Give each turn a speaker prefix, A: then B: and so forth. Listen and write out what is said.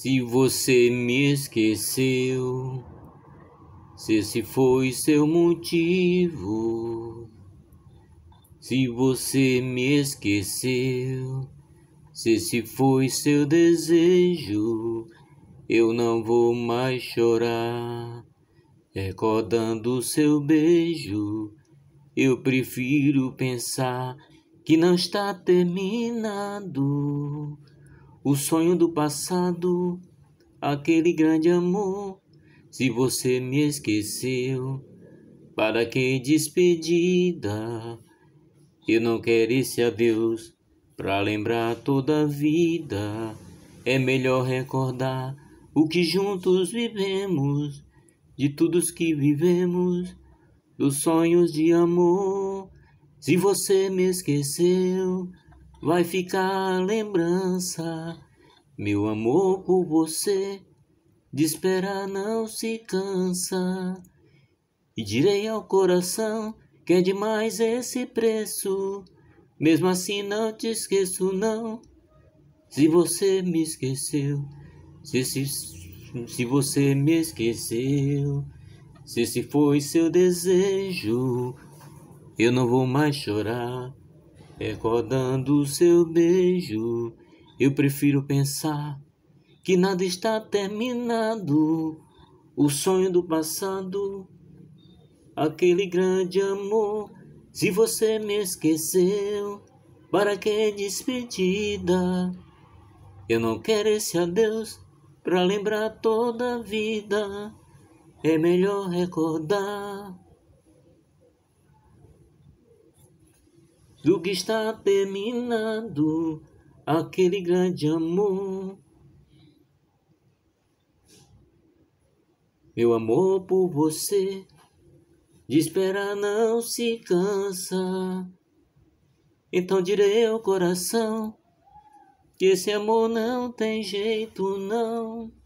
A: Se você me esqueceu, se esse foi seu motivo. Se você me esqueceu, se esse foi seu desejo, eu não vou mais chorar. Recordando o seu beijo, eu prefiro pensar que não está terminado o sonho do passado, aquele grande amor. Se você me esqueceu, para que despedida? Eu não quero esse adeus para lembrar toda a vida. É melhor recordar o que juntos vivemos, de todos que vivemos, dos sonhos de amor. Se você me esqueceu, Vai ficar lembrança, meu amor por você, de esperar não se cansa. E direi ao coração que é demais esse preço, mesmo assim não te esqueço, não. Se você me esqueceu, se, se, se você me esqueceu, se esse foi seu desejo, eu não vou mais chorar. Recordando o seu beijo, eu prefiro pensar que nada está terminado. O sonho do passado, aquele grande amor. Se você me esqueceu, para que despedida? Eu não quero esse adeus pra lembrar toda a vida. É melhor recordar. do que está terminado aquele grande amor. Meu amor por você, de esperar não se cansa. Então direi ao coração que esse amor não tem jeito, não.